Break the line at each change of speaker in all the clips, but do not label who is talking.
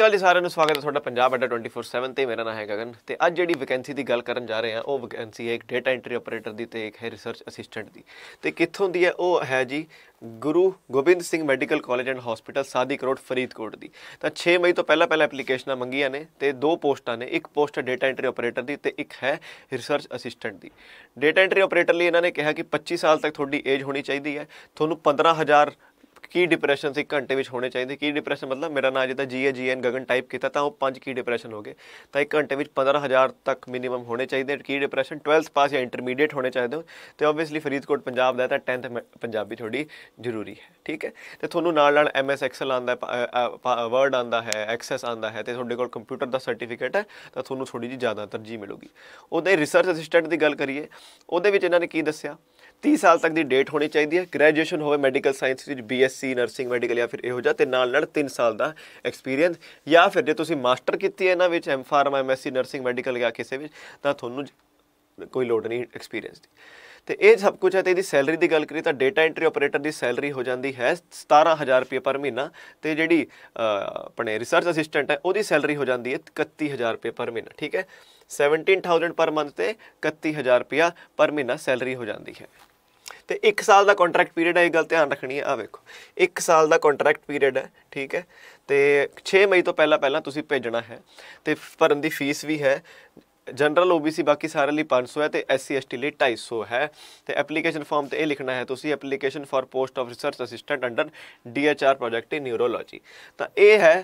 ਗੱਲ ਜੀ ਸਾਰਿਆਂ ਨੂੰ ਸਵਾਗਤ ਹੈ ਤੁਹਾਡਾ ਪੰਜਾਬ ਅੱਡਾ 24/7 ਤੇ ਮੇਰਾ ਨਾਮ ਹੈ ਗਗਨ ਤੇ ਅੱਜ ਜਿਹੜੀ ਵੈਕੈਂਸੀ ਦੀ ਗੱਲ ਕਰਨ ਜਾ ਰਹੇ ਹਾਂ ਉਹ ਵੈਕੈਂਸੀ ਹੈ ਇੱਕ ਡਾਟਾ ਐਂਟਰੀ ਆਪਰੇਟਰ ਦੀ ਤੇ ਇੱਕ ਹੈ ਰਿਸਰਚ ਅਸਿਸਟੈਂਟ ਦੀ ਤੇ ਕਿੱਥੋਂ ਦੀ ਹੈ ਉਹ ਹੈ ਜੀ Guru Gobind Singh medical college and hospital ਸਾਦੀ ਕਰੋੜ ਫਰੀਦਕੋਟ ਦੀ ਤਾਂ 6 ਮਈ ਤੋਂ ਪਹਿਲਾਂ ਪਹਿਲਾਂ ਐਪਲੀਕੇਸ਼ਨਾਂ ਮੰਗੀਆਂ ਨੇ ਤੇ ਦੋ ਪੋਸਟਾਂ ਨੇ ਇੱਕ ਪੋਸਟ ਡਾਟਾ ਐਂਟਰੀ ਆਪਰੇਟਰ ਦੀ ਤੇ ਇੱਕ ਹੈ ਰਿਸਰਚ ਅਸਿਸਟੈਂਟ ਦੀ ਡਾਟਾ ਐਂਟਰੀ ਆਪਰੇਟਰ ਲਈ ਇਹਨਾਂ ਨੇ ਕਿਹਾ ਕਿ 25 ਸਾਲ ਤੱਕ ਤੁਹਾਡੀ ਏਜ ਹੋਣੀ ਚਾਹੀਦੀ ਹੈ ਤੁਹਾਨੂੰ 15000 ਕੀ ਡਿਪਰੈਸ਼ਨ ਸੀ ਘੰਟੇ ਵਿੱਚ ਹੋਣੇ ਚਾਹੀਦੇ ਕੀ ਡਿਪਰੈਸ਼ਨ ਮਤਲਬ ਮੇਰਾ ਨਾਮ ਜਿੱਦਾਂ ਜੀ ਜੀ ਐਨ ਗਗਨ ਟਾਈਪ ਕੀਤਾ ਤਾਂ ਉਹ ਪੰਜ ਕੀ ਡਿਪਰੈਸ਼ਨ ਹੋ ਗਏ ਤਾਂ ਇੱਕ ਘੰਟੇ ਵਿੱਚ 15000 ਤੱਕ ਮਿਨੀਮਮ ਹੋਣੇ ਚਾਹੀਦੇ ਕੀ ਡਿਪਰੈਸ਼ਨ 12th ਪਾਸ ਜਾਂ ਇੰਟਰਮੀਡੀਏਟ ਹੋਣੇ ਚਾਹੀਦੇ ਤੇ ਆਬਵੀਅਸਲੀ ਫਰੀਦਕੋਟ ਪੰਜਾਬ ਦਾ ਤਾਂ 10th ਪੰਜਾਬੀ ਥੋੜੀ ਜ਼ਰੂਰੀ ਹੈ ਠੀਕ ਹੈ ਤੇ ਤੁਹਾਨੂੰ ਨਾਲ ਨਾਲ ਐਮਐਸ ਐਕਸਲ ਆਂਦਾ ਵਰਡ ਆਂਦਾ ਹੈ ਐਕਸੈਸ ਆਂਦਾ ਹੈ ਤੇ ਤੁਹਾਡੇ ਕੋਲ ਕੰਪਿਊਟਰ ਦਾ ਸਰਟੀਫਿਕੇਟ ਹੈ ਤਾਂ ਤੁਹਾਨੂੰ ਥੋੜੀ ਜੀ ਜ਼ਿਆਦਾ ਤਰਜੀਹ ਮਿਲੂਗੀ ਉਹਦੇ ਰਿਸਰਚ ਅਸਿਸਟੈਂਟ ਦੀ ਗੱਲ ਕਰੀਏ ਉਹਦੇ ਵਿੱਚ ਇਹਨਾਂ ਨੇ ਕੀ ਦੱਸਿਆ 30 ਸਾਲ ਤੱਕ ਦੀ ਡੇਟ ਹੋਣੀ ਚਾਹੀਦੀ ਹੈ ਗ੍ਰੈਜੂਏਸ਼ਨ ਹੋਵੇ ਮੈਡੀਕਲ ਸਾਇੰਸ ਵਿੱਚ ਬੀਐਸਸੀ ਨਰਸਿੰਗ ਮੈਡੀਕਲ ਜਾਂ ਫਿਰ ਇਹੋ ਜਿਹਾ ਤੇ ਨਾਲ ਨਾਲ 3 ਸਾਲ ਦਾ ਐਕਸਪੀਰੀਅੰਸ ਜਾਂ ਫਿਰ ਜੇ ਤੁਸੀਂ ਮਾਸਟਰ ਕੀਤੀ ਹੈ ਇਹਨਾਂ ਵਿੱਚ M pharm MSc nursing medical ਜਾਂ ਕਿਸੇ ਵਿੱਚ ਤਾਂ ਤੁਹਾਨੂੰ ਕੋਈ ਲੋਡ ਨਹੀਂ ਐਕਸਪੀਰੀਅੰਸ ਦੀ ਤੇ ਇਹ ਸਭ ਕੁਝ ਹੈ ਤੇ ਇਹਦੀ ਸੈਲਰੀ ਦੀ ਗੱਲ ਕਰੀ ਤਾਂ ਡਾਟਾ ਐਂਟਰੀ ਆਪਰੇਟਰ ਦੀ ਸੈਲਰੀ ਹੋ ਜਾਂਦੀ ਹੈ 17000 ਰੁਪਏ ਪਰ ਮਹੀਨਾ ਤੇ ਜਿਹੜੀ ਆਪਣੇ ਰਿਸਰਚ ਅਸਿਸਟੈਂਟ ਹੈ ਉਹਦੀ ਸੈਲਰੀ ਹੋ ਜਾਂਦੀ ਹੈ 31000 ਰੁਪਏ ਪਰ ਮਹੀਨਾ ਠੀਕ ਹੈ 17000 ਪਰ ਮੰਥ ਤੇ 31000 ਰੁਪਿਆ ਪਰ ਮਹੀਨਾ ਸੈਲਰੀ ਹੋ ਜਾਂਦੀ ਹੈ ਤੇ 1 ਸਾਲ ਦਾ ਕੰਟਰੈਕਟ ਪੀਰੀਅਡ ਹੈ ਇਹ ਗੱਲ ਧਿਆਨ ਰੱਖਣੀ ਹੈ ਆ ਵੇਖੋ 1 ਸਾਲ ਦਾ ਕੰਟਰੈਕਟ ਪੀਰੀਅਡ ਹੈ ਠੀਕ ਹੈ ਤੇ 6 ਮਈ ਤੋਂ ਪਹਿਲਾਂ ਪਹਿਲਾਂ ਤੁਸੀਂ ਭੇਜਣਾ ਹੈ ਤੇ ਭਰਨ ਦੀ ਫੀਸ ਵੀ ਹੈ ਜਨਰਲ OBC ਬਾਕੀ ਸਾਰੇ ਲਈ 500 ਹੈ ਤੇ SC ST ਲਈ 250 ਹੈ ਤੇ ਐਪਲੀਕੇਸ਼ਨ ਫਾਰਮ ਤੇ ਇਹ ਲਿਖਣਾ ਹੈ ਤੁਸੀਂ application for post of research assistant under DHR project in neurology ਤਾਂ ਇਹ ਹੈ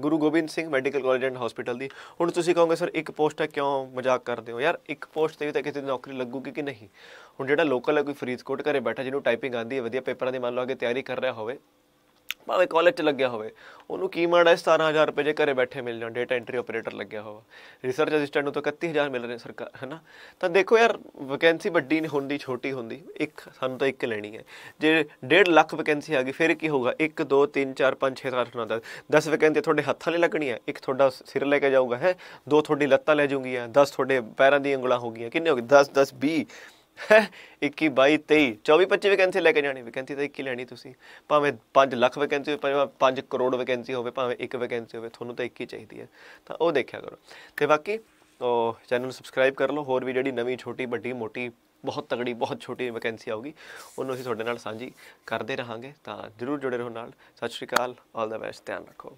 Guru Gobind Singh medical college and hospital ਦੀ ਹੁਣ ਤੁਸੀਂ ਕਹੋਗੇ ਸਰ ਇੱਕ ਪੋਸਟ ਹੈ ਕਿਉਂ ਮਜ਼ਾਕ ਕਰਦੇ ਹੋ ਯਾਰ ਇੱਕ ਪੋਸਟ ਤੇ ਵੀ ਤਾਂ ਕਿਸੇ ਦੀ ਨੌਕਰੀ ਲੱਗੂਗੀ ਕਿ ਨਹੀਂ ਹੁਣ ਜਿਹੜਾ ਲੋਕਲ ਹੈ ਕੋਈ ਫਰੀਦਕੋਟ ਘਰੇ ਬੈਠਾ ਜਿਹਨੂੰ ਟਾਈਪਿੰਗ ਆਂਦੀ ਹੈ ਵਧੀਆ ਪੇਪਰਾਂ ਦੀ ਮੰਨ ਲਓ ਕਿ ਤਿਆਰੀ ਕਰ ਰਿਹਾ ਹੋਵੇ ਭਾਵੇਂ ਕਾਲਜ 'ਚ ਲੱਗਿਆ ਹੋਵੇ ਉਹਨੂੰ ਕੀ ਮਾੜਾ 17000 ਰੁਪਏ ਜੇ ਘਰੇ ਬੈਠੇ ਮਿਲ ਜਾਣ ਡੇਟਾ ਐਂਟਰੀ ਆਪਰੇਟਰ ਲੱਗਿਆ ਹੋਵੇ ਰਿਸਰਚ ਅਸਿਸਟੈਂਟ ਨੂੰ ਤਾਂ 31000 ਮਿਲ ਰਹੇ ਸਰਕਾਰ ਹੈਨਾ ਤਾਂ ਦੇਖੋ ਯਾਰ ਵੈਕੈਂਸੀ ਵੱਡੀ ਨਹੀਂ ਹੁੰਦੀ ਛੋਟੀ ਹੁੰਦੀ ਇੱਕ ਸਾਨੂੰ ਤਾਂ ਇੱਕ ਲੈਣੀ ਹੈ ਜੇ 1.5 ਲੱਖ ਵੈਕੈਂਸੀ ਆ ਗਈ ਫਿਰ ਕੀ ਹੋਊਗਾ 1 2 3 4 5 6 7 8 9 10 10 ਵੈਕੈਂਸੀ ਤੁਹਾਡੇ ਹੱਥਾਂ ਲਈ ਲੱਗਣੀ ਹੈ ਇੱਕ ਤੁਹਾਡਾ ਸਿਰ ਲੈ ਕੇ ਜਾਊਗਾ ਹੈ ਦੋ ਤੁਹਾਡੀ ਲੱਤਾਂ ਲੈ ਜਾਊਗੀਆਂ 10 ਤੁਹਾਡੇ ਪੈਰਾਂ ਦੀਆਂ ਉਂਗਲਾਂ ਹੋਗੀਆਂ ਕਿੰਨੇ ਹੋ ਗਏ 10 10 20 21 22 23 24 25 ਵੈਕੈਂਸੀ ਲੈ ਕੇ ਜਾਣੀ ਵੈਕੈਂਸੀ ਤਾਂ ਇੱਕ ਹੀ ਲੈਣੀ ਤੁਸੀਂ ਭਾਵੇਂ 5 ਲੱਖ ਵੈਕੈਂਸੀ ਭਾਵੇਂ 5 ਕਰੋੜ ਵੈਕੈਂਸੀ ਹੋਵੇ ਭਾਵੇਂ ਇੱਕ ਵੈਕੈਂਸੀ ਹੋਵੇ ਤੁਹਾਨੂੰ ਤਾਂ ਇੱਕ ਹੀ ਚਾਹੀਦੀ ਹੈ ਤਾਂ ਉਹ ਦੇਖਿਆ ਕਰੋ ਤੇ ਬਾਕੀ ਉਹ ਚੈਨਲ ਨੂੰ ਸਬਸਕ੍ਰਾਈਬ ਕਰ ਲਓ ਹੋਰ ਵੀ ਜਿਹੜੀ ਨਵੀਂ ਛੋਟੀ ਵੱਡੀ ਮੋਟੀ ਬਹੁਤ ਤਗੜੀ ਬਹੁਤ ਛੋਟੀ ਵੈਕੈਂਸੀ ਆਊਗੀ ਉਹਨੂੰ ਅਸੀਂ ਤੁਹਾਡੇ ਨਾਲ ਸਾਂਝੀ ਕਰਦੇ ਰਹਾਂਗੇ ਤਾਂ ਜਰੂਰ ਜੁੜੇ ਰਹੋ ਨਾਲ ਸਤਿ ਸ਼੍ਰੀ ਅਕਾਲ ਆਲ ਦਾ ਬੈਸਟ ਧਿਆਨ ਰੱਖੋ